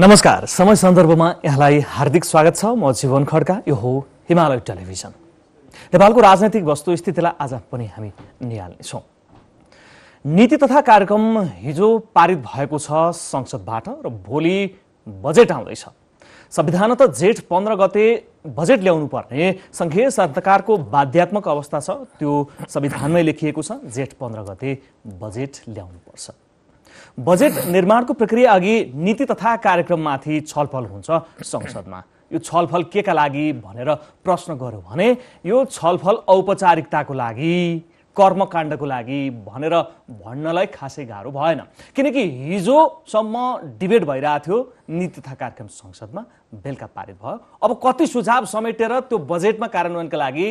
नमस्कार समय सन्दर्भमा यहाँलाई हार्दिक स्वागत छ म जीवन खड्का यो हो हिमालय टेलिभिजन नेपालको राजनैतिक वस्तुस्थितिलाई आज पनि हामी निहाल्नेछौँ नीति तथा कार्यक्रम हिजो पारित भएको छ संसदबाट र भोलि बजेट आउँदैछ संविधान त जेठ पन्ध्र गते बजेट ल्याउनु पर्ने सङ्घीय सरकारको बाध्यात्मक अवस्था छ त्यो संविधानमै लेखिएको छ जेठ पन्ध्र गते बजेट ल्याउनुपर्छ बजेट निर्माणको प्रक्रिया अघि नीति तथा कार्यक्रममाथि छलफल हुन्छ संसदमा यो छलफल के का लागि भनेर प्रश्न गर्यो भने यो छलफल औपचारिकताको लागि कर्मकाण्डको लागि भनेर भन्नलाई खासै गाह्रो भएन किनकि हिजोसम्म डिबेट भइरहेको थियो नीति तथा कार्यक्रम संसदमा बेलुका पारित भयो अब कति सुझाव समेटेर त्यो बजेटमा कार्यान्वयनका लागि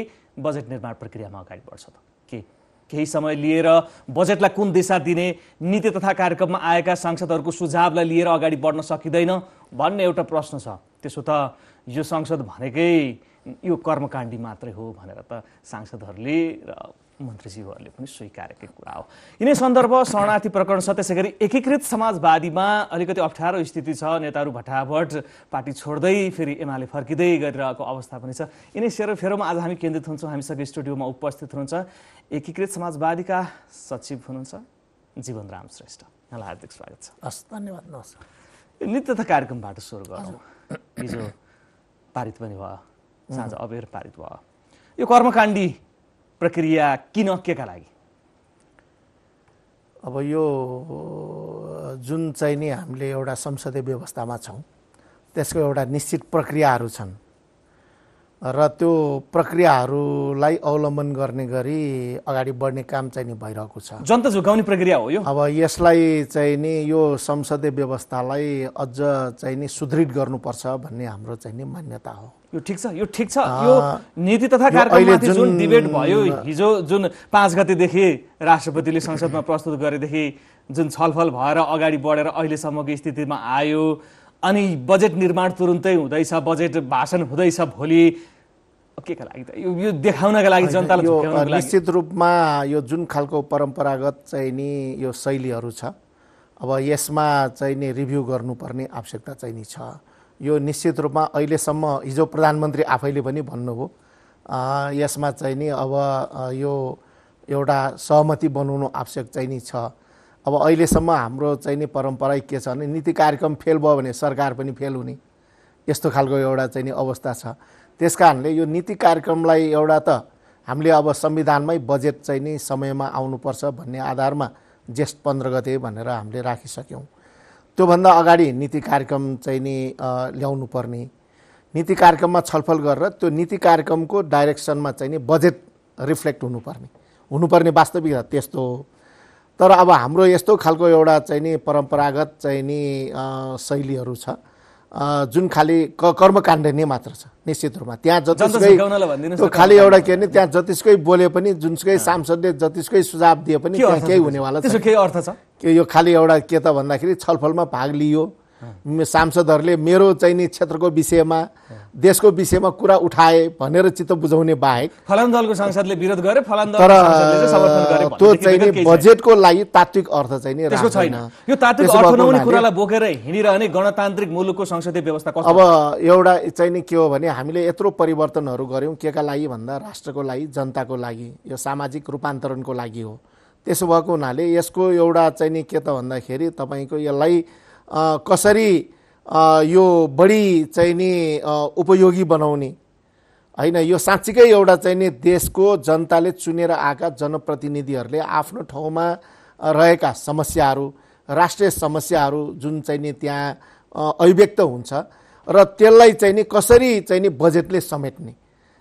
बजेट निर्माण प्रक्रियामा अगाडि बढ्छ त के केही समय लिएर बजेटलाई कुन दिशा दिने नीति तथा कार्यक्रममा आएका सांसदहरूको सुझावलाई लिएर अगाडि बढ्न सकिँदैन भन्ने एउटा प्रश्न छ त्यसो त यो संसद भनेकै यो कर्मकाण्डी मात्रै हो भनेर त सांसदहरूले र मन्त्रीज्यूहरूले पनि स्वीकारेकै कुरा हो यिनै सन्दर्भ शरणार्थी प्रकरण त्यसै गरी एकीकृत समाजवादीमा अलिकति अप्ठ्यारो स्थिति छ नेताहरू भटाभट पार्टी छोड्दै फेरि एमाले फर्किँदै गरिरहेको अवस्था पनि छ यिनै फेरोमा आज हामी केन्द्रित हुन्छौँ हामीसँग स्टुडियोमा उपस्थित हुनुहुन्छ एकीकृत समाजवादीका सचिव हुनुहुन्छ जीवनराम श्रेष्ठ यहाँलाई हार्दिक स्वागत छ हस् धन्यवाद नमस्कार नित्य तथा कार्यक्रमबाट सुरु गरौँ हिजो पारित पनि भयो साँझ अबेर पारित भयो यो कर्मकाण्डी प्रक्रिया किन केका लागि अब यो जुन चाहिँ नि हामीले एउटा संसदीय व्यवस्थामा छौँ त्यसको एउटा निश्चित प्रक्रियाहरू छन् र त्यो प्रक्रियाहरूलाई अवलम्बन गर्ने गरी अगाडि बढ्ने काम चाहिँ नि भइरहेको छ जनता झुकाउने प्रक्रिया हो यो अब यसलाई चाहिँ नि यो संसदीय व्यवस्थालाई अझ चाहिँ नि सुदृढ गर्नुपर्छ भन्ने हाम्रो चाहिँ नि मान्यता हो यो ठिक छ यो ठिक छ यो नीति तथा कार्यक्रममाथि जुन डिबेट भयो हिजो जुन पाँच गतेदेखि राष्ट्रपतिले संसदमा प्रस्तुत गरेदेखि जुन छलफल भएर अगाडि बढेर अहिलेसम्मको स्थितिमा आयो अनि बजेट निर्माण तुरुन्तै हुँदैछ बजेट भाषण हुँदैछ भोलि केका लागि त यो यो देखाउनका लागि जनतालाई निश्चित रूपमा यो जुन खालको परम्परागत चाहिँ नि यो शैलीहरू छ अब यसमा चाहिँ नि रिभ्यू गर्नुपर्ने आवश्यकता चाहिँ नि छ यो निश्चित रूपमा अहिलेसम्म हिजो प्रधानमन्त्री आफैले पनि भन्नुभयो यसमा चाहिँ नि अब यो एउटा सहमति बनाउनु आवश्यक चाहिँ नि छ अब अहिलेसम्म हाम्रो चाहिँ नि परम्परा के छ भने नीति कार्यक्रम फेल भयो भने सरकार पनि फेल हुने यस्तो खालको एउटा चाहिँ नि अवस्था छ त्यस कारणले यो नीति कार्यक्रमलाई एउटा त हामीले अब संविधानमै बजेट चाहिँ नि समयमा आउनुपर्छ भन्ने आधारमा ज्येष्ठ पन्ध्र गते भनेर हामीले राखिसक्यौँ त्योभन्दा अगाडि नीति कार्यक्रम चाहिँ नि ल्याउनु पर्ने नीति कार्यक्रममा छलफल गरेर त्यो नीति कार्यक्रमको डाइरेक्सनमा चाहिँ नि बजेट रिफ्लेक्ट हुनुपर्ने हुनुपर्ने वास्तविकता त्यस्तो हो तर अब हाम्रो यस्तो खालको एउटा चाहिँ नि परम्परागत चाहिँ नि शैलीहरू छ जुन खालि क कर्मकाण्ड नै मात्र छ निश्चित रूपमा त्यहाँ जतिसुकै खालि एउटा के भने त्यहाँ जतिसुकै बोले पनि जुनसुकै सांसदले जतिसुकै सुझाव दिए पनि त्यहाँ केही हुनेवाला छ केही अर्थ छ यो खालि एउटा के त भन्दाखेरि छलफलमा भाग लियो सांसदहरूले मेरो चाहिँ नि क्षेत्रको विषयमा देशको विषयमा कुरा उठाए भनेर चित्त बुझाउने बाहेक फलाम दलको सांसदले विरोध गरे फलाम तर त्यो चाहिँ बजेटको लागि तात्विक अर्थ चाहिँ छैन यो तात्विक अर्थ नहुने कुरालाई बोकेर हिँडिरहने गणतान्त्रिक मुलुकको संसदीय व्यवस्था अब एउटा चाहिँ नि के हो भने हामीले यत्रो परिवर्तनहरू गऱ्यौँ के का लागि भन्दा राष्ट्रको लागि जनताको लागि यो सामाजिक रूपान्तरणको लागि हो त्यसो भएको हुनाले यसको एउटा चाहिँ नि के त भन्दाखेरि तपाईँको यसलाई कसरी यो बढी चाहिँ नि उपयोगी बनाउने होइन यो साँच्चीकै एउटा चाहिँ नि देशको जनताले चुनेर आएका जनप्रतिनिधिहरूले आफ्नो ठाउँमा रहेका समस्याहरू राष्ट्रिय समस्याहरू जुन चाहिँ नि त्यहाँ अभिव्यक्त हुन्छ र त्यसलाई चाहिँ नि कसरी चाहिँ नि बजेटले समेट्ने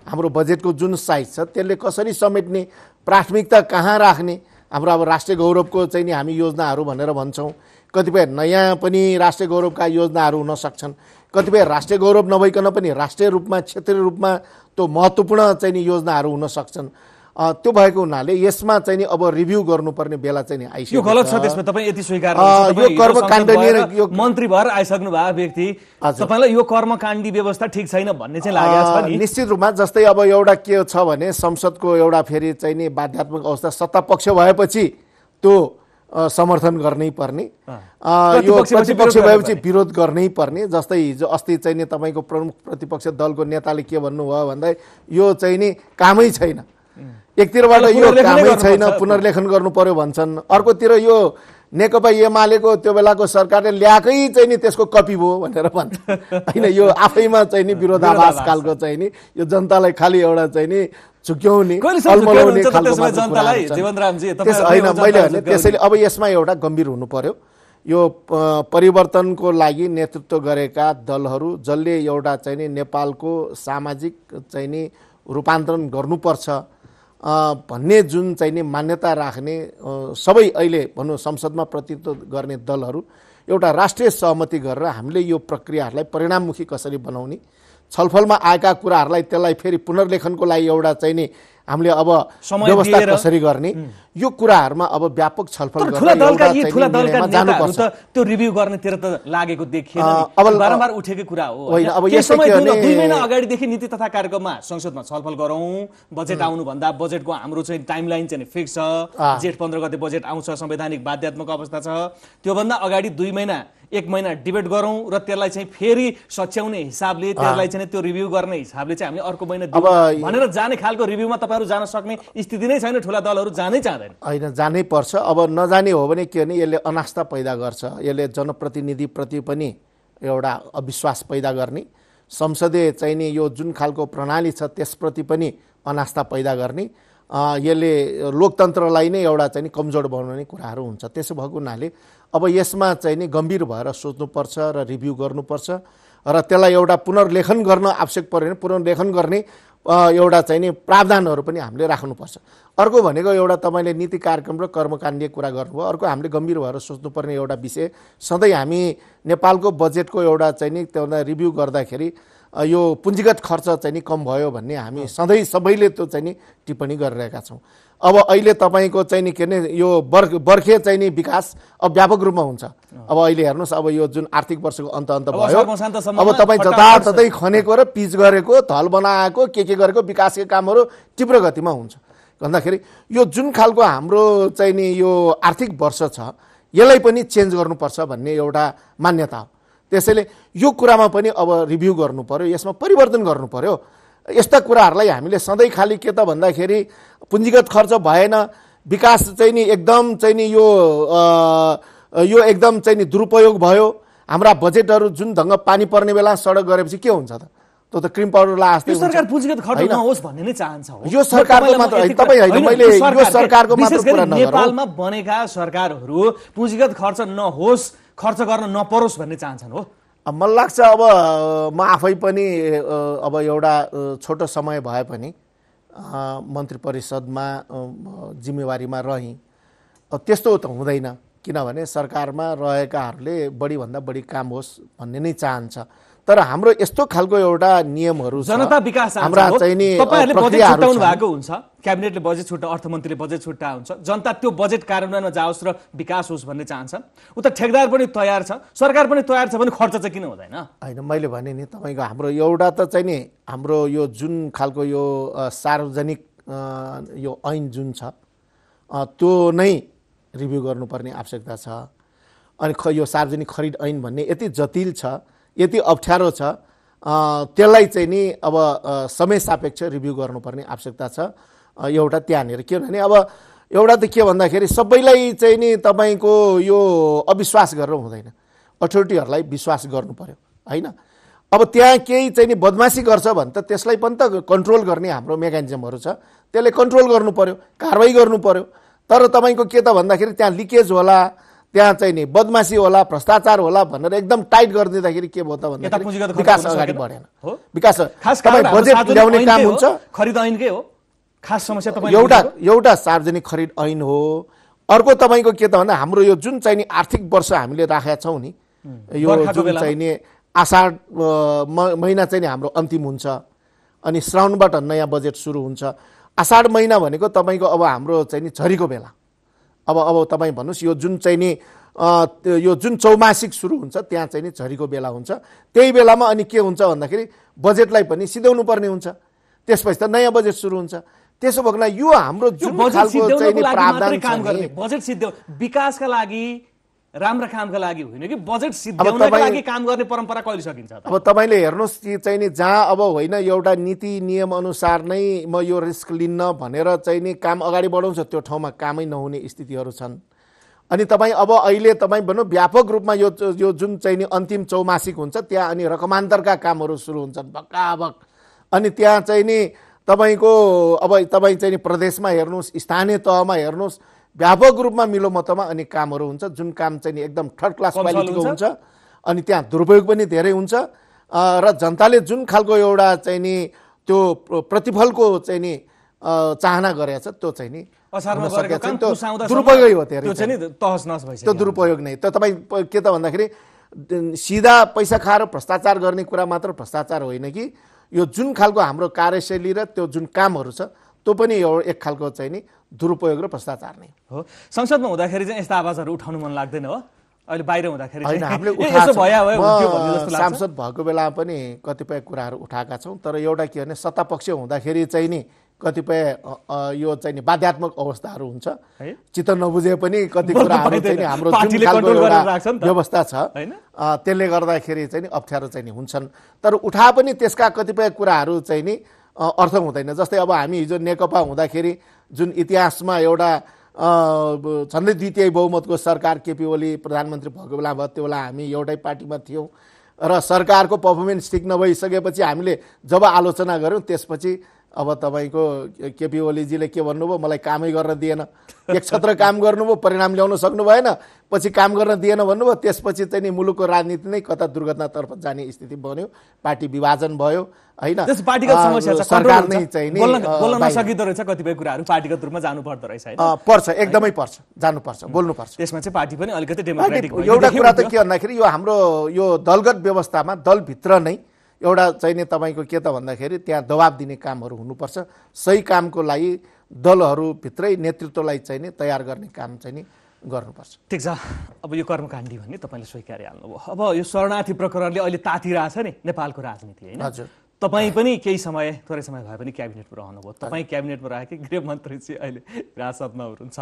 हाम्रो बजेटको जुन साइज छ त्यसले कसरी समेट्ने प्राथमिकता कहाँ राख्ने हाम्रो अब राष्ट्रिय गौरवको चाहिँ नि हामी योजनाहरू भनेर भन्छौँ कतिपय नयाँ पनि राष्ट्रिय गौरवका योजनाहरू हुन सक्छन् कतिपय राष्ट्रिय गौरव नभइकन पनि राष्ट्रिय रूपमा क्षेत्रीय रूपमा त्यो महत्त्वपूर्ण चाहिँ नि योजनाहरू हुन सक्छन् त्यो भएको हुनाले यसमा चाहिँ नि अब रिभ्यू गर्नुपर्ने बेला चाहिँ नि आइसक्यो गलत छ त्यसमा तपाईँ यति स्वीकार यो कर्मकाण्ड लिएर यो मन्त्री भएर आइसक्नु भएको व्यक्ति तपाईँलाई यो कर्मकाण्डी व्यवस्था ठिक छैन भन्ने चाहिँ लागेको छ निश्चित रूपमा जस्तै अब एउटा के छ भने संसदको एउटा फेरि चाहिँ नि बाध्यात्मक अवस्था सत्ता पक्ष भएपछि त्यो समर्थन गर्नै पर्ने यो प्रतिपक्ष भएपछि विरोध गर्नै पर्ने जस्तै हिजो अस्ति चाहिँ नि तपाईँको प्रमुख प्रतिपक्ष दलको नेताले के भन्नुभयो भन्दा यो चाहिँ नि कामै छैन एकतिरबाट यो कामै छैन पुनर्लेखन गर्नु पर्यो भन्छन् अर्कोतिर यो नेकपा एमालेको त्यो बेलाको सरकारले ल्याएकै चाहिँ नि त्यसको कपी भयो भनेर भन्छ होइन यो आफैमा चाहिँ नि विरोधाभास खालको चाहिँ नि यो जनतालाई खालि एउटा चाहिँ नि होइन मैले भने त्यसैले अब यसमा एउटा गम्भीर हुनु पर्यो यो परिवर्तनको लागि नेतृत्व गरेका दलहरू जसले एउटा चाहिँ नि नेपालको सामाजिक चाहिँ नि रूपान्तरण गर्नुपर्छ भन्ने जुन चाहिँ नि मान्यता राख्ने सबै अहिले भनौँ संसदमा प्रतिनिधित्व गर्ने दलहरू एउटा राष्ट्रिय सहमति गरेर हामीले यो प्रक्रियाहरूलाई परिणाममुखी कसरी बनाउने छलफलमा आएका कुराहरूलाई त्यसलाई फेरि पुनर्लेखनको लागि एउटा चाहिँ नि हामीले अब व्यवस्था कसरी गर्ने यो कुराहरूमा अब व्यापक छलफल त्यो रिभ्यू गर्नेतिर त लागेको देखिएन अब बारम्बार उठेको कुरा हो होइन अब दुई महिना अगाडिदेखि नीति तथा कार्यक्रममा संसदमा छलफल गरौँ बजेट आउनुभन्दा बजेटको हाम्रो चाहिँ टाइमलाइन लाइन चाहिँ फिक्स छ जेठ पन्ध्र गते बजेट आउँछ संवैधानिक बाध्यात्मक अवस्था छ त्योभन्दा अगाडि दुई महिना एक महिना डिबेट गरौँ र त्यसलाई चाहिँ फेरि सच्याउने हिसाबले त्यसलाई चाहिँ त्यो रिभ्यू गर्ने हिसाबले चाहिँ हामीले अर्को महिना भनेर जाने खालको रिभ्यूमा तपाईँहरू जान सक्ने स्थिति नै छैन ठुला दलहरू जानै चाहँदैन होइन जानै पर्छ अब नजाने हो भने के भने यसले अनास्था पैदा गर्छ यसले जनप्रतिनिधिप्रति पनि एउटा अविश्वास पैदा गर्ने संसदीय चाहिने यो जुन खालको प्रणाली छ त्यसप्रति पनि अनास्था पैदा गर्ने यसले लोकतन्त्रलाई नै एउटा चाहिँ कमजोर बनाउने कुराहरू हुन्छ त्यसो भएको हुनाले अब यसमा चाहिँ नि गम्भीर भएर सोच्नुपर्छ र रिभ्यू गर्नुपर्छ र त्यसलाई एउटा पुनर्लेखन गर्न आवश्यक पऱ्यो भने पुनर्लेखन गर्ने एउटा चाहिँ नि प्रावधानहरू पनि हामीले राख्नुपर्छ अर्को भनेको एउटा तपाईँले नीति कार्यक्रम र कर्मकाण्डीय कुरा गर्नुभयो अर्को हामीले गम्भीर भएर सोच्नुपर्ने एउटा विषय सधैँ हामी नेपालको बजेटको एउटा चाहिँ नि त्यो रिभ्यू गर्दाखेरि यो पुँजीगत खर्च चाहिँ नि कम भयो भन्ने हामी सधैँ सबैले त्यो चाहिँ नि टिप्पणी गरिरहेका छौँ अब अहिले तपाईँको चाहिँ नि के अरे यो बर्ख बर्खे चाहिँ नि विकास अब व्यापक रूपमा हुन्छ अब अहिले हेर्नुहोस् अब यो जुन आर्थिक वर्षको अन्त अन्त भयो अब तपाईँ जताततै खनेको र पिच गरेको थल बनाएको के के गरेको विकासकै कामहरू तीव्र गतिमा हुन्छ भन्दाखेरि यो जुन खालको हाम्रो चाहिँ नि यो आर्थिक वर्ष छ यसलाई पनि चेन्ज गर्नुपर्छ भन्ने एउटा मान्यता हो त्यसैले यो कुरामा पनि अब रिभ्यू गर्नु पर्यो यसमा परिवर्तन गर्नु पर्यो यस्ता कुराहरूलाई हामीले सधैँ खालि के त भन्दाखेरि पुँजीगत खर्च भएन विकास चाहिँ नि एकदम चाहिँ नि यो आ, यो एकदम चाहिँ नि दुरुपयोग भयो हाम्रा बजेटहरू जुन ढङ्ग पानी पर्ने बेला सडक गरेपछि के हुन्छ त त्यो त क्रिम पाउडर लास्दै सरकार पुँजीगत खर्च नहोस् भन्ने नै चाहन्छ यो सरकारको मात्र तपाईँ होइन मैले यो सरकारको मात्र कुरा नेपालमा बनेका सरकारहरू पुँजीगत खर्च नहोस् खर्च गर्न नपरोस् भन्ने चाहन्छन् हो मलाई लाग्छ अब म आफै पनि अब एउटा छोटो समय भए पनि मन्त्री परिषदमा जिम्मेवारीमा रहेँ त्यस्तो त हुँदैन किनभने सरकारमा रहेकाहरूले बढीभन्दा बढी काम होस् भन्ने नै चाहन्छ तर हाम्रो यस्तो खालको एउटा नियमहरू जनता विकास हाम्रा चाहिँ नि भएको हुन्छ क्याबिनेटले बजेट छुट्टा अर्थमन्त्रीले बजेट छुट्टा हुन्छ जनता त्यो बजेट कार्यान्वयनमा जाओस् र विकास होस् भन्ने चाहन्छ उता ठेकदार पनि तयार छ सरकार पनि तयार छ भने खर्च चाहिँ किन हुँदैन होइन मैले भने नि तपाईँको हाम्रो एउटा त चाहिँ नि हाम्रो यो जुन खालको यो सार्वजनिक यो ऐन जुन छ त्यो नै रिभ्यू गर्नुपर्ने आवश्यकता छ अनि ख यो सार्वजनिक खरिद ऐन भन्ने यति जटिल छ यति अप्ठ्यारो छ त्यसलाई चाहिँ नि अब समय सापेक्ष रिभ्यू गर्नुपर्ने आवश्यकता छ एउटा त्यहाँनिर किनभने अब एउटा त के भन्दाखेरि सबैलाई चाहिँ नि तपाईँको यो अविश्वास गरेर हुँदैन अथोरिटीहरूलाई विश्वास गर्नु पऱ्यो होइन अब त्यहाँ केही चाहिँ नि बदमासी गर्छ भने त त्यसलाई पनि त कन्ट्रोल गर्ने हाम्रो मेकानिजमहरू छ त्यसले कन्ट्रोल गर्नु पऱ्यो कारवाही गर्नु पऱ्यो तर तपाईँको के त भन्दाखेरि त्यहाँ लिकेज होला त्यहाँ चाहिँ नि बदमासी होला भ्रष्टाचार होला भनेर एकदम टाइट गरिदिँदाखेरि के भयो त भन्दा विकास अगाडि बढेन विकास तपाईँ बजेट ल्याउने काम हुन्छ खरिद ऐनकै हो खास समस्या तपाईँ एउटा एउटा सार्वजनिक खरिद ऐन हो अर्को तपाईँको के त भन्दा हाम्रो यो जुन चाहिने आर्थिक वर्ष हामीले राखेका छौँ नि यो जुन चाहिने आषाढ महिना चाहिँ हाम्रो अन्तिम हुन्छ अनि श्रावणबाट नयाँ बजेट सुरु हुन्छ आषाढ महिना भनेको तपाईँको अब हाम्रो चाहिँ नि झरीको बेला अब अब तपाईँ भन्नुहोस् यो जुन चाहिँ नि यो जुन चौमासिक सुरु हुन्छ त्यहाँ चाहिँ नि झरीको बेला हुन्छ त्यही बेलामा अनि के हुन्छ भन्दाखेरि बजेटलाई पनि सिधाउनु पर्ने हुन्छ त्यसपछि त नयाँ बजेट सुरु हुन्छ त्यसो भएको यो हाम्रो जुन खालको विकासका लागि राम्रा कामका लागि होइन कि बजेट लागि काम गर्ने परम्परा कहिले सकिन्छ अब तपाईँले हेर्नुहोस् कि चाहिँ नि जहाँ अब होइन एउटा नीति नियम अनुसार नै म यो रिस्क लिन्न भनेर चाहिँ नि काम अगाडि बढाउँछ त्यो ठाउँमा कामै नहुने स्थितिहरू छन् अनि तपाईँ अब अहिले तपाईँ भनौँ व्यापक रूपमा यो यो जुन चाहिँ नि अन्तिम चौमासिक हुन्छ त्यहाँ अनि रकमान्तरका कामहरू सुरु हुन्छन् भक्काभक अनि त्यहाँ चाहिँ नि तपाईँको अब तपाईँ चाहिँ नि प्रदेशमा हेर्नुहोस् स्थानीय तहमा हेर्नुहोस् व्यापक रूपमा मिलोमतोमा अनि कामहरू हुन्छ जुन काम चाहिँ नि एकदम थर्ड क्लास क्वालिटीको हुन्छ अनि त्यहाँ दुरुपयोग पनि धेरै हुन्छ र जनताले जुन खालको एउटा चाहिँ नि त्यो प्रतिफलको चाहिँ नि चाहना गरेको छ त्यो चाहिँ नि दुरुपयोगै हो त्यो दुरुपयोग नै त्यो तपाईँ के त भन्दाखेरि सिधा पैसा खाएर भ्रष्टाचार गर्ने कुरा मात्र भ्रष्टाचार होइन कि यो जुन खालको हाम्रो कार्यशैली र त्यो जुन कामहरू छ त्यो पनि एक खालको चाहिँ नि दुरुपयोग र भ्रष्टाचार नै हो संसदमा हुँदाखेरि चाहिँ यस्ता आवाजहरू उठाउनु मन लाग्दैन हो अहिले बाहिर हुँदाखेरि सांसद भएको बेलामा पनि कतिपय कुराहरू उठाएका छौँ तर एउटा के भने सत्तापक्ष हुँदाखेरि चाहिँ नि कतिपय यो चाहिँ नि बाध्यात्मक अवस्थाहरू हुन्छ चित्त नबुझे पनि कति कुराहरू चाहिँ हाम्रो एउटा व्यवस्था छ त्यसले गर्दाखेरि चाहिँ नि अप्ठ्यारो चाहिँ नि हुन्छन् तर उठा पनि त्यसका कतिपय कुराहरू चाहिँ नि अर्थ हुँदैन जस्तै अब हामी हिजो नेकपा हुँदाखेरि जुन इतिहासमा एउटा झन्डै द्वितीय बहुमतको सरकार केपी ओली प्रधानमन्त्री भएको बेला भयो त्यो बेला हामी एउटै पार्टीमा थियौँ र सरकारको पर्फर्मेन्स ठिक नभइसकेपछि हामीले जब आलोचना गऱ्यौँ त्यसपछि अब तपाईँको केपी ओलीजीले के भन्नुभयो मलाई कामै गर्न दिएन एक छत्र काम गर्नुभयो परिणाम ल्याउन सक्नु भएन पछि काम गर्न दिएन भन्नुभयो त्यसपछि चाहिँ नि मुलुकको राजनीति नै कता दुर्घटनातर्फ जाने स्थिति बन्यो पार्टी विभाजन भयो होइन सरकार नै चाहिँ कतिपय कुराहरू पार्टीगत रूपमा जानु पर्दो रहेछ पर्छ एकदमै पर्छ जानुपर्छ बोल्नुपर्छ त्यसमा चाहिँ पार्टी पनि अलिकति एउटा कुरा त के भन्दाखेरि यो हाम्रो यो दलगत व्यवस्थामा दलभित्र नै एउटा चाहिँ नि तपाईँको के त भन्दाखेरि त्यहाँ दबाब दिने कामहरू हुनुपर्छ सही कामको लागि दलहरूभित्रै नेतृत्वलाई चाहिँ नि तयार गर्ने काम चाहिँ नि गर्नुपर्छ ठिक छ अब यो कर्मकाण्डी भन्ने तपाईँले स्वीकारिहाल्नुभयो अब यो शरणार्थी प्रकरणले अहिले छ नि नेपालको राजनीति होइन हजुर तपाईँ पनि केही समय थोरै समय भए पनि क्याबिनेटमा रहनुभयो तपाईँ क्याबिनेटमा रहेकै गृहमन्त्री चाहिँ अहिले हिरासतमा हुनुहुन्छ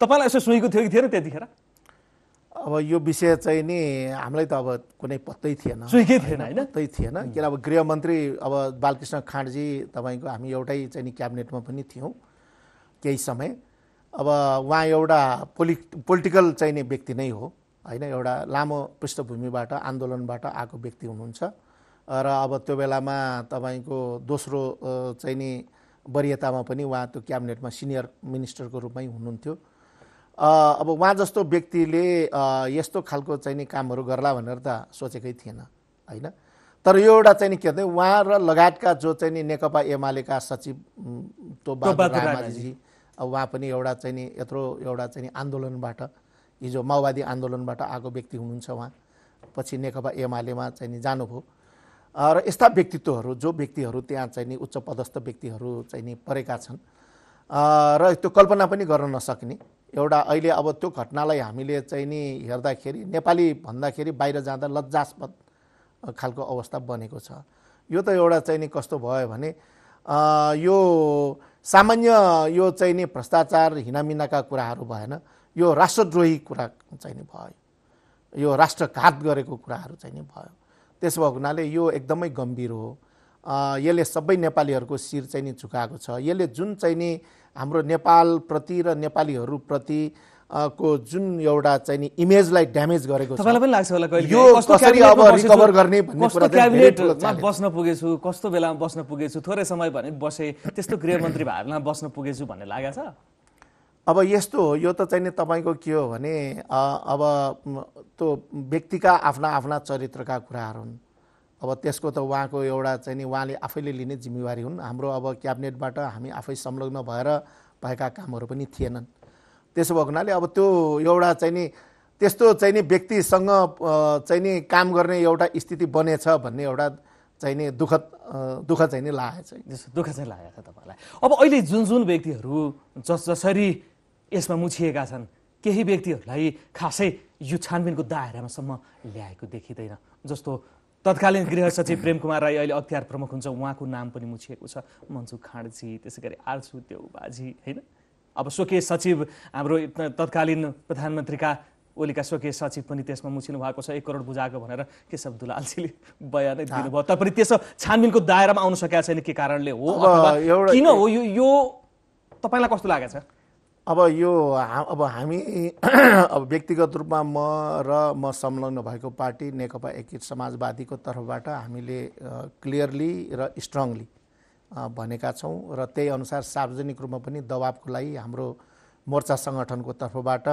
तपाईँलाई यसो सुनेको थियो कि थिएन त्यतिखेर अब यो विषय चाहिँ नि हामीलाई त अब कुनै पत्तै थिएन थिएन होइन पत्तै थिएन किन अब गृहमन्त्री अब बालकृष्ण खाँडजी तपाईँको हामी एउटै चाहिँ नि क्याबिनेटमा पनि थियौँ केही समय अब उहाँ एउटा पोलि पोलिटिकल चाहिने व्यक्ति नै हो होइन एउटा लामो पृष्ठभूमिबाट आन्दोलनबाट आएको व्यक्ति हुनुहुन्छ र अब त्यो बेलामा तपाईँको दोस्रो चाहिँ नि वरियतामा पनि उहाँ त्यो क्याबिनेटमा सिनियर मिनिस्टरको रूपमै हुनुहुन्थ्यो अब उहाँ जस्तो व्यक्तिले यस्तो खालको चाहिँ नि कामहरू गर्ला भनेर त सोचेकै थिएन होइन तर यो एउटा चाहिँ नि के भन्दा उहाँ र लगायतका जो चाहिँ नि नेकपा एमालेका सचिव तो रामाजी उहाँ पनि एउटा चाहिँ नि यत्रो एउटा चाहिँ नि आन्दोलनबाट हिजो माओवादी आन्दोलनबाट आएको व्यक्ति हुनुहुन्छ उहाँ पछि नेकपा एमालेमा चाहिँ नि जानुभयो र यस्ता व्यक्तित्वहरू जो व्यक्तिहरू त्यहाँ चाहिँ नि उच्च पदस्थ व्यक्तिहरू चाहिँ नि परेका छन् र त्यो कल्पना पनि गर्न नसक्ने एउटा अहिले अब त्यो घटनालाई हामीले चाहिँ नि हेर्दाखेरि नेपाली भन्दाखेरि बाहिर जाँदा लज्जास्पद खालको अवस्था बनेको छ यो त एउटा चाहिँ नि कस्तो भयो भने यो सामान्य यो चाहिँ नि भ्रष्टाचार हिनामिनाका कुराहरू भएन यो राष्ट्रद्रोही कुरा चाहिँ नि भयो यो राष्ट्रघात गरेको कुराहरू चाहिँ नि भयो त्यसो भएको हुनाले यो एकदमै गम्भीर हो यसले सबै नेपालीहरूको शिर चाहिँ नि झुकाएको छ यसले जुन चाहिँ नि हाम्रो नेपालप्रति र नेपालीहरूप्रति को जुन एउटा चाहिँ नि इमेजलाई ड्यामेज गरेको छ तपाईँलाई पनि लाग्छ होला कहिले यो कसरी अब रिकभर गर्ने भन्ने कुरा क्याबिनेटमा बस्न पुगेछु कस्तो बेलामा बस्न पुगेछु थोरै समय भने बसे त्यस्तो गृहमन्त्री भारमा बस्न पुगेछु भन्ने लागेको छ अब यस्तो हो यो त चाहिँ नि तपाईँको के हो भने अब त्यो व्यक्तिका आफ्ना आफ्ना चरित्रका कुराहरू हुन् अब त्यसको त उहाँको एउटा चाहिँ नि उहाँले आफैले लिने जिम्मेवारी हुन् हाम्रो अब क्याबिनेटबाट हामी आफै संलग्न भएर भएका कामहरू पनि थिएनन् त्यसो भएको हुनाले अब त्यो एउटा चाहिँ नि त्यस्तो चाहिँ नि व्यक्तिसँग चाहिँ नि काम गर्ने एउटा स्थिति बनेछ भन्ने एउटा चाहिँ नि दुःख दुःख चाहिँ नि लागेछ छ दुःख चाहिँ लागेको छ तपाईँलाई अब अहिले जुन जुन व्यक्तिहरू जस जसरी यसमा मुछिएका छन् केही व्यक्तिहरूलाई खासै यो छानबिनको दायरामासम्म ल्याएको देखिँदैन जस्तो तत्कालीन गृह सचिव प्रेम कुमार राई अहिले अख्तियार प्रमुख हुन्छ उहाँको नाम पनि मुछिएको छ मन्जु खाँडजी त्यसै गरी आर्सु देउबाजी होइन अब स्वकीय सचिव हाम्रो तत्कालीन प्रधानमन्त्रीका ओलीका स्वकीय सचिव पनि त्यसमा मुछिनु भएको छ एक करोड बुझाएको भनेर केशव दुलालजीले बयानै दिनुभयो तपाईँ त्यसो छानबिनको दायरामा आउन सकेका छैन के कारणले हो किन हो यो तपाईँलाई कस्तो लागेको छ अब यो अब हामी अब व्यक्तिगत रूपमा म र म संलग्न भएको पार्टी नेकपा एकित समाजवादीको तर्फबाट हामीले क्लियरली र स्ट्रङली भनेका छौँ र त्यही अनुसार सार्वजनिक रूपमा पनि दबावको लागि हाम्रो मोर्चा सङ्गठनको तर्फबाट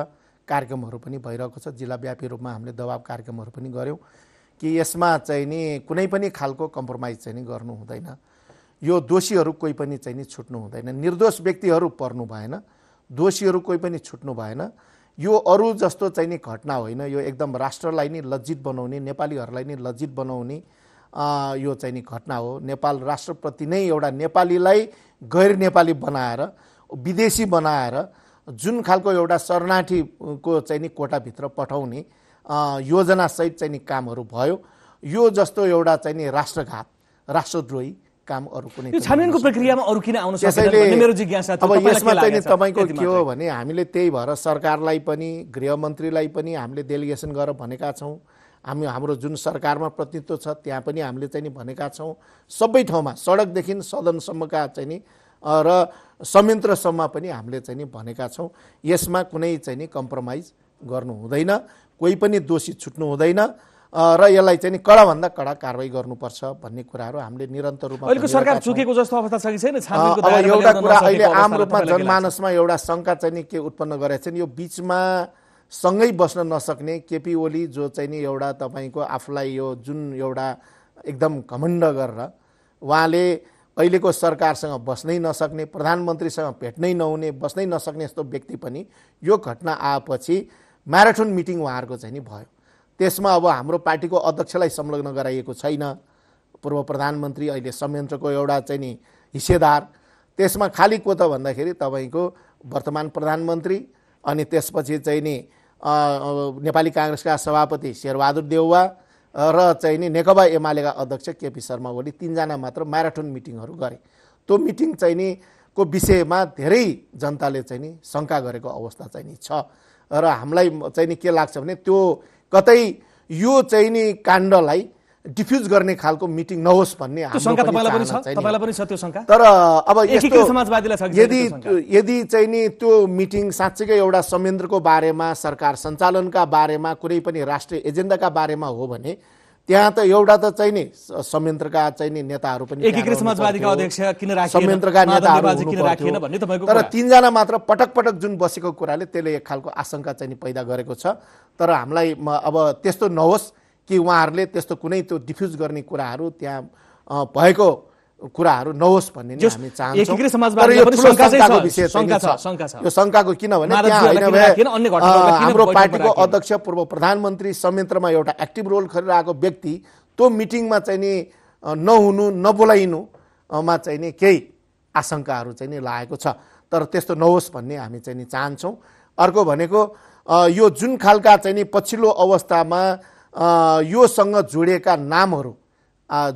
कार्यक्रमहरू पनि भइरहेको छ जिल्लाव्यापी रूपमा हामीले दबाब कार्यक्रमहरू पनि गऱ्यौँ कि यसमा चाहिँ नि कुनै पनि खालको कम्प्रोमाइज चाहिँ नि गर्नु हुँदैन यो दोषीहरू कोही पनि चाहिँ नि छुट्नु हुँदैन निर्दोष व्यक्तिहरू पर्नु भएन दोषीहरू कोही पनि छुट्नु भएन यो अरू जस्तो चाहिँ नि घटना होइन यो एकदम राष्ट्रलाई नै लज्जित बनाउने नेपालीहरूलाई नै लज्जित बनाउने यो चाहिँ नि घटना हो नेपाल राष्ट्रप्रति नै एउटा नेपालीलाई गैर नेपाली बनाएर विदेशी बनाएर जुन खालको एउटा शरणार्थीको चाहिँ नि कोटाभित्र पठाउने योजनासहित चाहिँ नि कामहरू भयो यो जस्तो एउटा चाहिँ नि राष्ट्रघात राष्ट्रद्रोही काम अरू कुनै छानबिनको प्रक्रियामा अरू किन आउनु मेरो जिज्ञासा अब यसमा चाहिँ तपाईँको के हो भने हामीले त्यही भएर सरकारलाई पनि गृहमन्त्रीलाई पनि हामीले डेलिगेसन गरेर भनेका छौँ हामी हाम्रो जुन सरकारमा प्रतिनिधित्व छ त्यहाँ पनि हामीले चाहिँ नि भनेका छौँ सबै ठाउँमा सडकदेखि सदनसम्मका चाहिँ नि र संयन्त्रसम्म पनि हामीले चाहिँ नि भनेका छौँ यसमा कुनै चाहिँ नि कम्प्रोमाइज गर्नु हुँदैन कोही पनि दोषी छुट्नु हुँदैन र यसलाई चाहिँ नि कडाभन्दा कडा कारवाही गर्नुपर्छ भन्ने कुराहरू हामीले निरन्तर रूपमा अहिलेको सरकार चुकेको जस्तो अवस्था छ कि छैन अब एउटा कुरा अहिले आम रूपमा जनमानसमा एउटा शङ्का चाहिँ नि के उत्पन्न गरेका छन् यो बिचमा सँगै बस्न नसक्ने केपी ओली जो चाहिँ नि एउटा तपाईँको आफूलाई यो जुन एउटा एकदम घमण्ड गरेर उहाँले अहिलेको सरकारसँग बस्नै नसक्ने प्रधानमन्त्रीसँग भेट्नै नहुने बस्नै नसक्ने यस्तो व्यक्ति पनि यो घटना आएपछि म्याराथोन मिटिङ उहाँहरूको चाहिँ नि भयो त्यसमा अब हाम्रो पार्टीको अध्यक्षलाई संलग्न गराइएको छैन पूर्व प्रधानमन्त्री अहिले संयन्त्रको एउटा चाहिँ नि हिस्सेदार त्यसमा खालि को त भन्दाखेरि तपाईँको वर्तमान प्रधानमन्त्री अनि त्यसपछि चाहिँ नि नेपाली काङ्ग्रेसका सभापति शेरबहादुर देउवा र चाहिँ नि नेकपा एमालेका अध्यक्ष केपी शर्मा ओली तिनजना मात्र म्याराथोन मिटिङहरू गरे त्यो मिटिङ चाहिँ नि को विषयमा धेरै जनताले चाहिँ नि शङ्का गरेको अवस्था चाहिँ नि छ र हामीलाई चाहिँ नि के लाग्छ भने त्यो कतै यो चाहिँ नि काण्डलाई डिफ्युज गर्ने खालको मिटिङ नहोस् भन्ने तर अब यदि यदि चाहिँ नि त्यो मिटिङ साँच्चैकै एउटा संयन्त्रको बारेमा सरकार सञ्चालनका बारेमा कुनै पनि राष्ट्रिय एजेन्डाका बारेमा हो भने त्यहाँ त एउटा त चाहिँ नि संयन्त्रका चाहिँ नि नेताहरू पनि संयन्त्रका नेताहरू तर तिनजना मात्र पटक पटक जुन बसेको कुराले त्यसले एक खालको आशंका चाहिँ पैदा गरेको छ तर हामीलाई अब त्यस्तो नहोस् कि उहाँहरूले त्यस्तो कुनै त्यो डिफ्युज गर्ने कुराहरू त्यहाँ भएको कुराहरू नहोस् भन्ने हामी यो शङ्काको किनभने हाम्रो पार्टीको अध्यक्ष पूर्व प्रधानमन्त्री संयन्त्रमा एउटा एक्टिभ रोल खेलिरहेको व्यक्ति त्यो मिटिङमा चाहिँ नि नहुनु नबोलाइनुमा चाहिँ नि केही आशङ्काहरू चाहिँ नि लागेको छ तर त्यस्तो नहोस् भन्ने हामी चाहिँ नि चाहन्छौँ अर्को भनेको यो जुन खालका चाहिँ नि पछिल्लो अवस्थामा योसँग जोडिएका नामहरू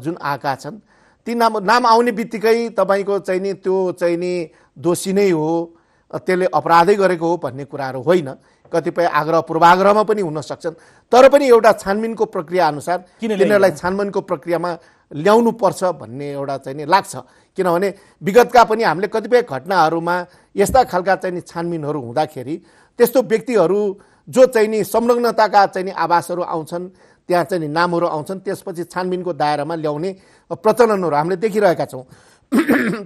जुन आएका छन् ती नाम नाम आउने बित्तिकै तपाईँको चाहिँ नि त्यो चाहिँ नि दोषी नै हो त्यसले अपराधै गरेको हो भन्ने कुराहरू होइन कतिपय आग्रह पूर्वाग्रहमा पनि हुन सक्छन् तर पनि एउटा छानबिनको प्रक्रिया अनुसार तिनीहरूलाई छानबिनको प्रक्रियामा ल्याउनु पर्छ भन्ने एउटा चाहिँ नि लाग्छ किनभने विगतका पनि हामीले कतिपय घटनाहरूमा यस्ता खालका चाहिँ नि छानबिनहरू हुँदाखेरि त्यस्तो व्यक्तिहरू जो चाहिँ नि संलग्नताका चाहिँ नि आवासहरू आउँछन् त्यहाँ चाहिँ नामहरू आउँछन् त्यसपछि छानबिनको दायरामा ल्याउने प्रचलनहरू हामीले देखिरहेका छौँ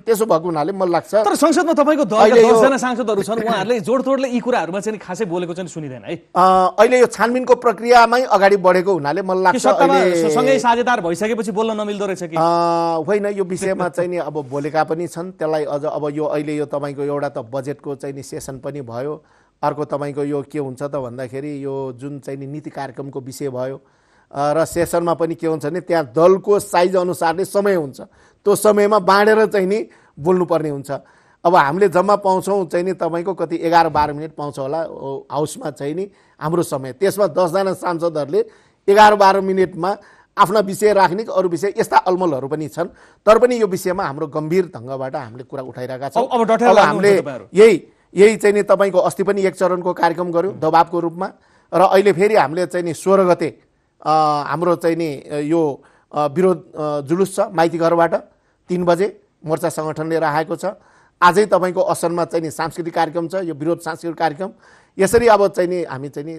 त्यसो भएको हुनाले मलाई लाग्छ तर संसदमा तपाईँको दसजना सांसदहरू छन् उहाँहरूले जोडतोडले यी कुराहरूमा चाहिँ खासै बोलेको चाहिँ सुनिँदैन है अहिले यो छानबिनको प्रक्रियामै अगाडि बढेको हुनाले मलाई लाग्छ सँगै साझेदार भइसकेपछि बोल्न नमिल्दो रहेछ कि होइन यो विषयमा चाहिँ नि अब बोलेका पनि छन् त्यसलाई अझ अब यो अहिले यो तपाईँको एउटा त बजेटको चाहिँ नि सेसन पनि भयो अर्को तपाईँको यो के हुन्छ त भन्दाखेरि यो जुन चाहिँ नि नीति कार्यक्रमको विषय भयो र सेसनमा पनि के हुन्छ भने त्यहाँ दलको साइज अनुसार नै समय हुन्छ त्यो समयमा बाँडेर चाहिँ नि बोल्नुपर्ने हुन्छ अब हामीले जम्मा पाउँछौँ चाहिँ नि तपाईँको कति एघार बाह्र मिनट पाउँछ होला हाउसमा चाहिँ नि हाम्रो समय त्यसमा दसजना सांसदहरूले एघार बाह्र मिनटमा आफ्ना विषय राख्ने कि अरू विषय यस्ता अलमलहरू पनि छन् तर पनि यो विषयमा हाम्रो गम्भीर ढङ्गबाट हामीले कुरा उठाइरहेका छौँ अब हामीले यही यही चाहिँ नि तपाईँको अस्ति पनि एक चरणको कार्यक्रम गऱ्यौँ दबाबको रूपमा र अहिले फेरि हामीले चाहिँ नि सोह्र गते हाम्रो चाहिँ नि यो विरोध जुलुस छ माइती घरबाट तिन बजे मोर्चा सङ्गठनले राखेको छ आजै तपाईँको असनमा चाहिँ नि सांस्कृतिक कार्यक्रम छ यो विरोध सांस्कृतिक कार्यक्रम यसरी अब चाहिँ नि हामी चाहिँ नि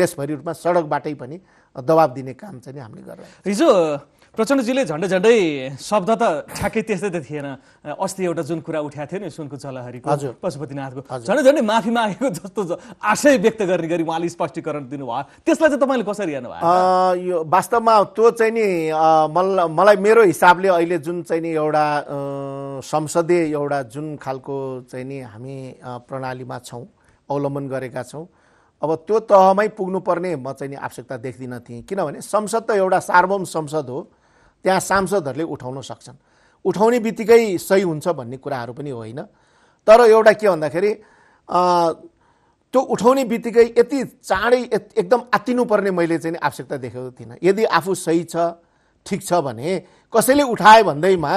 देशभरि रूपमा सडकबाटै पनि दबाब दिने काम चाहिँ नि हामीले गरेर हिजो प्रचण्डजीले झन्डै झन्डै शब्द त ठ्याक्कै त्यस्तै त थिएन अस्ति एउटा जुन कुरा उठाएको थियो नि सुनको चलाहरीको पशुपतिनाथको झन्डै झन्डै माफी मागेको जस्तो आशय व्यक्त गर्ने गरी उहाँले स्पष्टीकरण दिनुभयो त्यसलाई चाहिँ तपाईँले कसरी हेर्नुभयो यो वास्तवमा त्यो चाहिँ नि मलाई मेरो हिसाबले अहिले जुन चाहिँ नि एउटा संसदीय एउटा जुन खालको चाहिँ नि हामी प्रणालीमा छौँ अवलम्बन गरेका छौँ अब त्यो तहमै पुग्नुपर्ने म चाहिँ नि आवश्यकता देख्दिनँ थिएँ किनभने संसद त एउटा सार्वभौम संसद हो त्यहाँ सांसदहरूले उठाउन सक्छन् उठाउने बित्तिकै सही हुन्छ भन्ने कुराहरू पनि होइन तर एउटा के भन्दाखेरि त्यो उठाउने बित्तिकै यति चाँडै एकदम आत्तिनुपर्ने मैले चाहिँ आवश्यकता देखेको थिइनँ यदि आफू सही छ ठिक छ भने कसैले उठाए भन्दैमा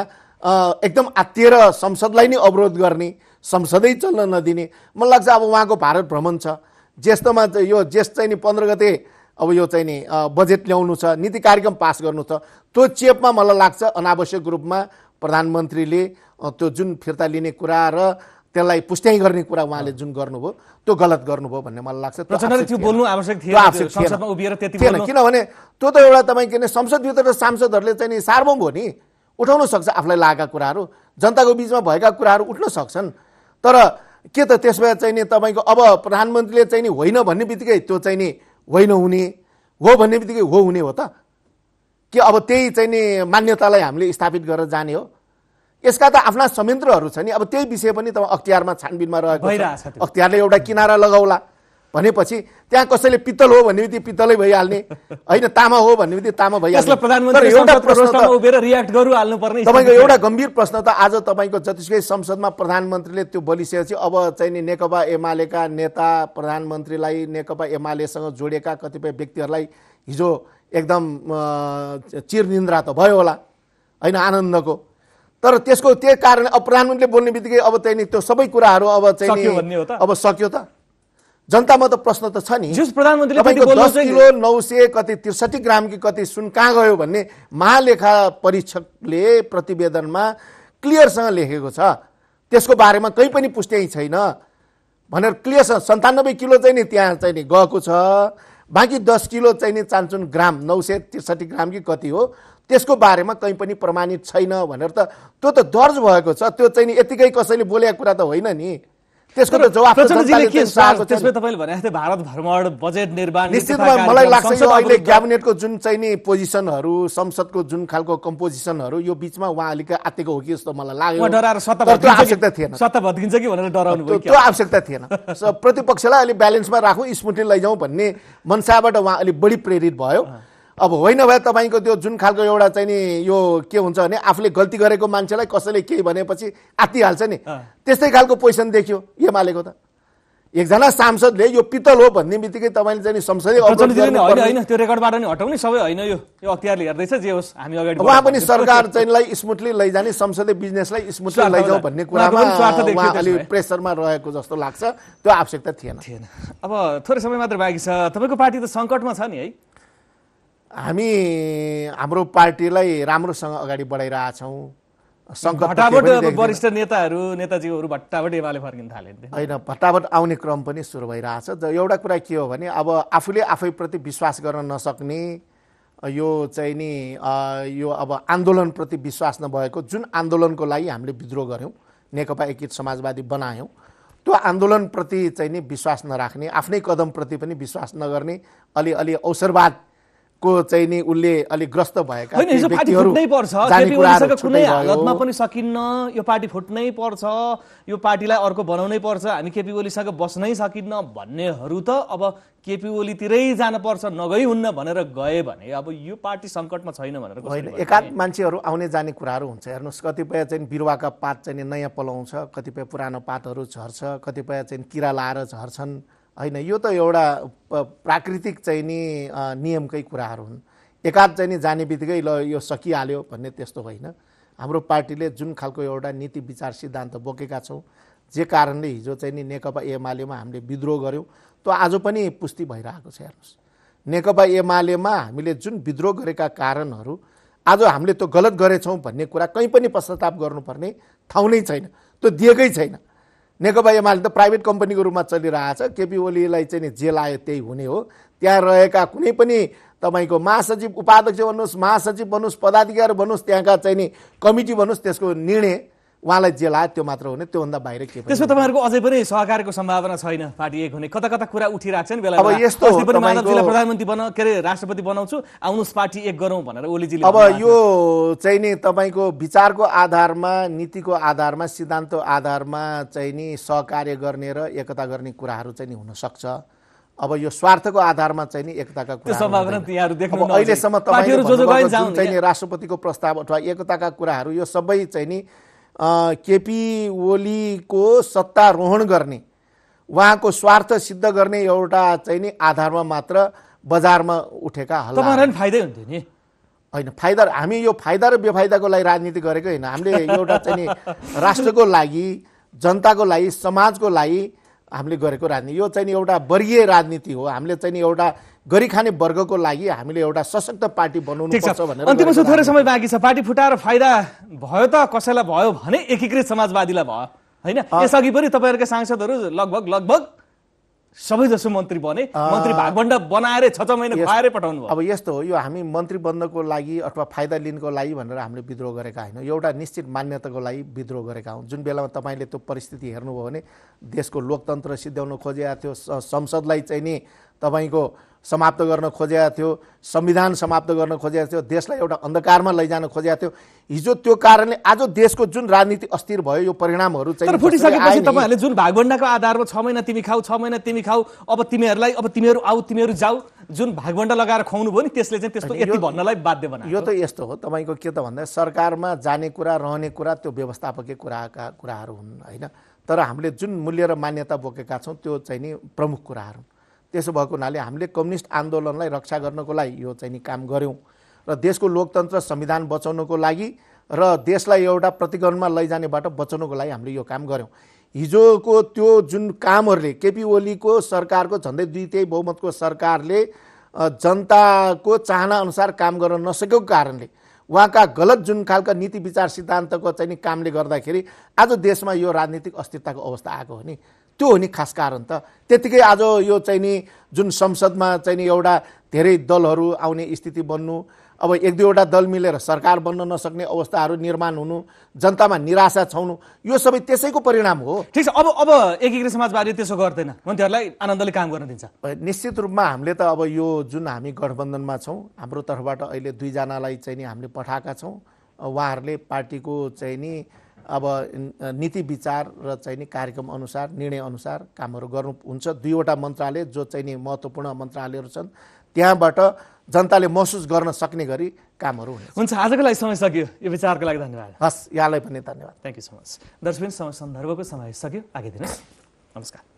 एकदम आत्तिएर संसदलाई नै अवरोध गर्ने संसदै चल्न नदिने मलाई लाग्छ अब उहाँको भारत भ्रमण छ ज्येष्ठमा यो ज्येष्ठ चाहिँ नि पन्ध्र गते अब यो चाहिँ नि बजेट ल्याउनु छ नीति कार्यक्रम पास गर्नु छ त्यो चेपमा मलाई लाग्छ अनावश्यक रूपमा प्रधानमन्त्रीले त्यो जुन फिर्ता लिने कुरा र त्यसलाई पुष्ट्याइ गर्ने कुरा उहाँले जुन गर्नुभयो त्यो गलत गर्नुभयो भन्ने मलाई लाग्छ थिएन किनभने त्यो त एउटा तपाईँ के अरे संसदभित्र त सांसदहरूले चाहिँ नि सार्वभौम हो नि उठाउन सक्छ आफूलाई लागेका कुराहरू जनताको बिचमा भएका कुराहरू उठ्न सक्छन् तर के त त्यसमा चाहिँ नि तपाईँको अब प्रधानमन्त्रीले चाहिँ नि होइन भन्ने बित्तिकै त्यो चाहिँ नि होइन हुने हो भन्ने बित्तिकै हो हुने हो त कि अब त्यही चाहिँ नि मान्यतालाई हामीले स्थापित गरेर जाने हो यसका त आफ्ना संयन्त्रहरू छ नि अब त्यही विषय पनि त अख्तियारमा छानबिनमा रहेको अख्तियारले एउटा किनारा लगाउला भनेपछि त्यहाँ कसैले पित्तल हो भन्ने बित्तिकै पित्तलै भइहाल्ने होइन तामा हो भन्ने बित्तिकै तामा भइहाल्ने तपाईँको एउटा गम्भीर प्रश्न त आज तपाईँको जतिसुकै संसदमा प्रधानमन्त्रीले त्यो बोलिसकेपछि अब चाहिँ नेकपा एमालेका नेता प्रधानमन्त्रीलाई नेकपा एमालेसँग जोडेका कतिपय व्यक्तिहरूलाई हिजो एकदम चिरनिन्द्रा त भयो होला होइन आनन्दको तर त्यसको त्यही कारण अब प्रधानमन्त्रीले बोल्ने बित्तिकै अब चाहिँ त्यो सबै कुराहरू अब चाहिँ अब सक्यो त जनतामा त प्रश्न त छ नि किलो नौ सय कति त्रिसठी ग्राम कि कति सुन कहाँ गयो भन्ने महालेखा परीक्षकले प्रतिवेदनमा क्लियरसँग लेखेको छ त्यसको बारेमा कहीँ पनि पुष्टि छैन भनेर क्लियरसँग सन्तानब्बे किलो चाहिँ नि त्यहाँ चाहिँ नि गएको छ बाँकी दस किलो चाहिँ नि चान्चुन ग्राम नौ सय त्रिसठी ग्राम कि कति हो त्यसको बारेमा कहीँ पनि प्रमाणित छैन भनेर त त्यो त दर्ज भएको छ त्यो चाहिँ नि यतिकै कसैले बोलेको कुरा त होइन नि त्यसको त जवाफ त्यसमा तपाईँले भने जस्तै भारत भ्रमण बजेट निर्माण निश्चित मलाई लाग्छ यो अहिले क्याबिनेटको जुन चाहिँ नि पोजिसनहरू संसदको जुन खालको कम्पोजिसनहरू यो बिचमा उहाँ अलिक आतेको हो कि जस्तो मलाई लाग्यो डराएर त्यो आवश्यकता थिएन सत्ता भत्किन्छ कि भनेर डराउनु भयो त्यो आवश्यकता थिएन प्रतिपक्षलाई अलिक ब्यालेन्समा राखौँ स्मुथली लैजाउँ भन्ने मनसाबाट उहाँ अलिक बढी प्रेरित भयो अब होइन भए तपाईँको त्यो जुन खालको एउटा चाहिँ नि यो के हुन्छ भने आफूले गल्ती गरेको मान्छेलाई कसैले केही भनेपछि आत्तिहाल्छ नि त्यस्तै खालको पोइसन देखियो एमालेको त एकजना सांसदले यो पितल हो भन्ने बित्तिकै तपाईँले चाहिँ संसदीय त्यो रेकर्डबाट नि हटाउने सबै होइन यो यो अख्तियारले हेर्दैछ जे होस् हामी अगाडि उहाँ पनि सरकार चाहिँलाई स्मुथली लैजाने संसदीय बिजनेसलाई स्मुथली लैजाऊ भन्ने कुरा प्रेसरमा रहेको जस्तो लाग्छ त्यो आवश्यकता थिएन थिएन अब थोरै समय मात्र बाँकी छ तपाईँको पार्टी त सङ्कटमा छ नि है हामी हाम्रो पार्टीलाई राम्रोसँग अगाडि बढाइरहेछौँ वरिष्ठ नेताहरू नेताजीहरू भट्टाभट एमाले फर्किन थाले होइन भट्टाभट आउने क्रम पनि सुरु भइरहेछ एउटा कुरा के हो भने अब आफूले आफैप्रति विश्वास गर्न नसक्ने यो चाहिँ नि यो अब आन्दोलनप्रति विश्वास नभएको जुन आन्दोलनको लागि हामीले विद्रोह गऱ्यौँ नेकपा एकीकृत समाजवादी बनायौँ त्यो आन्दोलनप्रति चाहिँ नि विश्वास नराख्ने आफ्नै कदमप्रति पनि विश्वास नगर्ने अलिअलि अवसरवाद को चाहिँ नि उसले अलिक ग्रस्त भएका होइन यो पार्टी फुट्नै पर्छ कुनै हालतमा पनि सकिन्न यो पार्टी फुट्नै पर्छ यो पार्टीलाई अर्को बनाउनै पर्छ हामी केपी ओलीसँग बस्नै सकिन्न भन्नेहरू त अब केपी ओलीतिरै जानुपर्छ नगइ हुन्न भनेर गए भने अब यो पार्टी सङ्कटमा छैन भनेर होइन एकाध मान्छेहरू आउने जाने कुराहरू हुन्छ हेर्नुहोस् कतिपय चाहिँ बिरुवाका पात चाहिँ नयाँ पलाउँछ कतिपय पुरानो पातहरू झर्छ कतिपय चाहिँ किरा लाएर झर्छन् होइन यो त एउटा प्राकृतिक चाहिँ नि नियमकै कुराहरू हुन् एकाध चाहिँ नि जाने बित्तिकै ल यो सकिहाल्यो भन्ने त्यस्तो होइन हाम्रो पार्टीले जुन खालको एउटा नीति विचार सिद्धान्त बोकेका छौँ जे कारणले हिजो चाहिँ नि नेकपा एमालेमा हामीले विद्रोह गऱ्यौँ त्यो आज पनि पुष्टि भइरहेको छ हेर्नुहोस् नेकपा एमालेमा हामीले जुन विद्रोह गरेका कारणहरू आज हामीले त्यो गलत गरेछौँ भन्ने कुरा कहीँ पनि पश्चाताप गर्नुपर्ने ठाउँ नै छैन त्यो दिएकै छैन नेकपा एमाले त प्राइभेट कम्पनीको रूपमा चलिरहेछ केपी ओलीलाई चाहिँ जेल आयो त्यही हुने हो त्यहाँ रहेका कुनै पनि तपाईँको महासचिव उपाध्यक्ष भन्नुहोस् महासचिव भन्नुहोस् पदाधिकारी भन्नुहोस् त्यहाँका चाहिँ नि कमिटी भन्नुहोस् त्यसको निर्णय उहाँलाई जेल आयो त्यो मात्र हुने त्योभन्दा बाहिर के त्यसमा तपाईँहरूको अझै पनि सहकारको सम्भावना छैन पार्टी एक हुने कता कता कुरा उठिरहेको छ नि बेला अब यस्तो पनि प्रधानमन्त्री बना के अरे राष्ट्रपति बनाउँछु आउनुहोस् पार्टी एक गरौँ भनेर ओलीजी अब यो चाहिँ नि तपाईँको विचारको आधारमा नीतिको आधारमा सिद्धान्तको आधारमा चाहिँ नि सहकार्य गर्ने र एकता गर्ने कुराहरू चाहिँ नि हुनसक्छ अब यो स्वार्थको आधारमा चाहिँ नि एकताका कुरा अहिलेसम्म तपाईँले राष्ट्रपतिको प्रस्ताव अथवा एकताका कुराहरू यो सबै चाहिँ नि केपी ओलीको सत्तारोहण गर्ने उहाँको स्वार्थ सिद्ध गर्ने एउटा चाहिँ नि आधारमा मात्र बजारमा उठेका हल्ला फाइदै हुन्थ्यो नि होइन फाइदा हामी यो फाइदा र बेफाइदाको लागि राजनीति गरेकै होइन हामीले एउटा चाहिँ नि राष्ट्रको लागि जनताको लागि समाजको लागि हामीले गरेको राजनीति यो चाहिँ एउटा वर्गीय राजनीति हो हामीले चाहिँ एउटा गरिखाने वर्गको लागि हामीले एउटा सशक्त पार्टी बनाउनु पर्छ भनेर अन्तिम थोरै समय बाँकी छ पार्टी फुटाएर फाइदा भयो त कसैलाई भयो भने एकीकृत समाजवादीलाई भयो होइन यसअघि पनि तपाईँहरूका सांसदहरू लगभग लगभग सबै जसो मन्त्री बने मन्त्री भागभण्ड बनाएर छ छ महिना खुवाएरै पठाउनु अब यस्तो हो यो हामी मन्त्री बन्नको लागि अथवा फाइदा लिनको लागि भनेर हामीले विद्रोह गरेका होइनौँ एउटा निश्चित मान्यताको लागि विद्रोह गरेका हौँ जुन बेलामा तपाईँले त्यो परिस्थिति हेर्नुभयो भने देशको लोकतन्त्र सिद्ध्याउन खोजेका थियो संसदलाई चाहिँ नि तपाईँको समाप्त गर्न खोजेको थियो संविधान समाप्त गर्न खोजेको थियो देशलाई एउटा अन्धकारमा लैजान खोजेको थियो हिजो त्यो कारणले आज देशको जुन राजनीति अस्थिर भयो यो परिणामहरू चाहिँ फुटिसकेपछि तपाईँहरूले जुन भागभण्डाको आधारमा छ महिना तिमी खाऊ छ महिना तिमी खाऊ अब तिमीहरूलाई अब तिमीहरू आऊ तिमीहरू जाऊ जुन भागभण्डा लगाएर खुवाउनु भयो नि त्यसले चाहिँ त्यस्तो यति भन्नलाई बाध्य बनायो यो त यस्तो हो तपाईँको के त भन्दा सरकारमा जाने कुरा रहने कुरा त्यो व्यवस्थापकीय कुराका कुराहरू हुन् होइन तर हामीले जुन मूल्य र मान्यता बोकेका छौँ त्यो चाहिँ नि प्रमुख कुराहरू त्यसो भएको हुनाले हामीले कम्युनिस्ट आन्दोलनलाई रक्षा गर्नको लागि यो चाहिँ नि काम गऱ्यौँ र देशको लोकतन्त्र संविधान बचाउनको लागि र देशलाई एउटा प्रतिगमनमा लैजानेबाट बचाउनको लागि हामीले यो काम गऱ्यौँ हिजोको त्यो जुन कामहरूले केपी ओलीको सरकारको झन्डै दुई बहुमतको सरकारले जनताको चाहनाअनुसार काम गर्न नसकेको कारणले उहाँका गलत जुन खालका नीति विचार सिद्धान्तको चाहिँ नि कामले गर्दाखेरि आज देशमा यो राजनीतिक अस्थिरताको अवस्था आएको हो नि त्यो हो नि खास कारण त त्यतिकै आज यो चाहिँ नि जुन संसदमा चाहिँ नि एउटा धेरै दलहरू आउने स्थिति बन्नु अब एक दुईवटा दल मिलेर सरकार बन्न नसक्ने अवस्थाहरू निर्माण हुनु जनतामा निराशा छाउनु यो सबै त्यसैको परिणाम हो ठिक छ अब अब एकीकृत समाजवादी त्यसो गर्दैन मन्त्रीहरूलाई आनन्दले काम गर्न दिन्छ निश्चित रूपमा हामीले त अब यो जुन हामी गठबन्धनमा छौँ हाम्रो तर्फबाट अहिले दुईजनालाई चाहिँ नि हामीले पठाएका छौँ उहाँहरूले पार्टीको चाहिँ नि अब नीति विचार र चाहिँ नि कार्यक्रम अनुसार निर्णय अनुसार कामहरू गर्नु हुन्छ दुईवटा मन्त्रालय जो चाहिँ नि महत्त्वपूर्ण मन्त्रालयहरू छन् त्यहाँबाट जनताले महसुस गर्न सक्ने गरी कामहरू हुन्छ आजको लागि समय सक्यो यो विचारको लागि धन्यवाद हस् यहाँलाई पनि धन्यवाद थ्याङ्क यू सो मच दर्शक समय सन्दर्भको समय सक्यो आगे दिनुहोस् नमस्कार